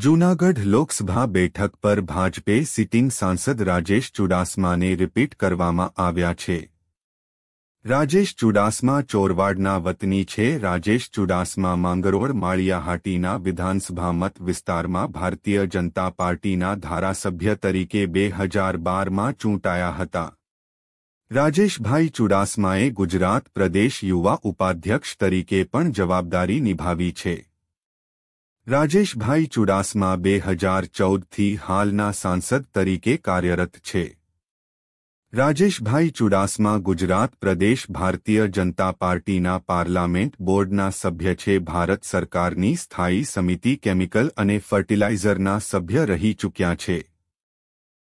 જૂનાગઢ લોકસભા બેઠક પર ભાજપે સિટિંગ સાંસદ રાજેશ ચુડાસમાને રિપીટ કરવામાં આવ્યા છે રાજેશ ચુડાસમા ચોરવાડના વતની છે રાજેશ ચુડાસમા માંગરોળ માળિયાહાટીના વિધાનસભા મત વિસ્તારમાં ભારતીય જનતા પાર્ટીના ધારાસભ્ય તરીકે બે હજાર બારમાં ચૂંટાયા હતા રાજેશભાઈ ચુડાસમાએ ગુજરાત પ્રદેશ યુવા ઉપાધ્યક્ષ તરીકે પણ જવાબદારી નિભાવી છે રાજેશભાઈ ચુડાસમા બે હજાર ચૌદથી હાલના સાંસદ તરીકે કાર્યરત છે રાજેશભાઈ ચુડાસમા ગુજરાત પ્રદેશ ભારતીય જનતા પાર્ટીના પાર્લામેન્ટ બોર્ડના સભ્ય છે ભારત સરકારની સ્થાયી સમિતિ કેમિકલ અને ફર્ટિલાઇઝરના સભ્ય રહી ચૂક્યા છે